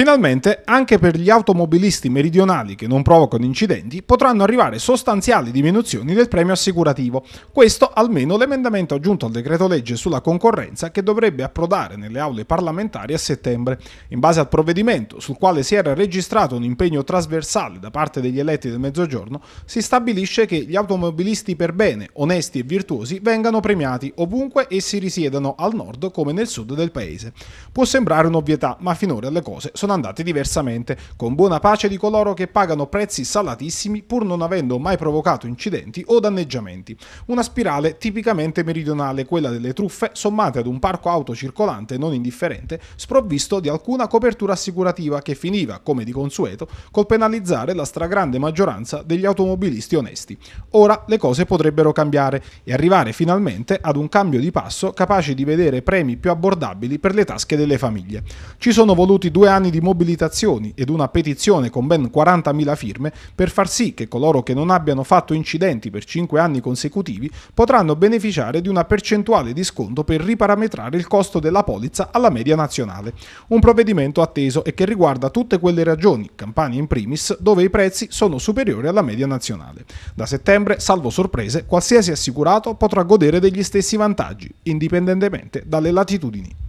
Finalmente, anche per gli automobilisti meridionali che non provocano incidenti, potranno arrivare sostanziali diminuzioni del premio assicurativo. Questo almeno l'emendamento aggiunto al decreto legge sulla concorrenza che dovrebbe approdare nelle aule parlamentari a settembre. In base al provvedimento, sul quale si era registrato un impegno trasversale da parte degli eletti del Mezzogiorno, si stabilisce che gli automobilisti per bene, onesti e virtuosi vengano premiati ovunque essi risiedano al nord come nel sud del paese. Può sembrare un'ovvietà, ma finora le cose sono sono andate diversamente, con buona pace di coloro che pagano prezzi salatissimi pur non avendo mai provocato incidenti o danneggiamenti. Una spirale tipicamente meridionale, quella delle truffe, sommate ad un parco auto circolante non indifferente, sprovvisto di alcuna copertura assicurativa che finiva, come di consueto, col penalizzare la stragrande maggioranza degli automobilisti onesti. Ora le cose potrebbero cambiare e arrivare finalmente ad un cambio di passo capace di vedere premi più abbordabili per le tasche delle famiglie. Ci sono voluti due anni di di mobilitazioni ed una petizione con ben 40.000 firme per far sì che coloro che non abbiano fatto incidenti per 5 anni consecutivi potranno beneficiare di una percentuale di sconto per riparametrare il costo della polizza alla media nazionale. Un provvedimento atteso e che riguarda tutte quelle regioni, Campania in primis, dove i prezzi sono superiori alla media nazionale. Da settembre, salvo sorprese, qualsiasi assicurato potrà godere degli stessi vantaggi, indipendentemente dalle latitudini.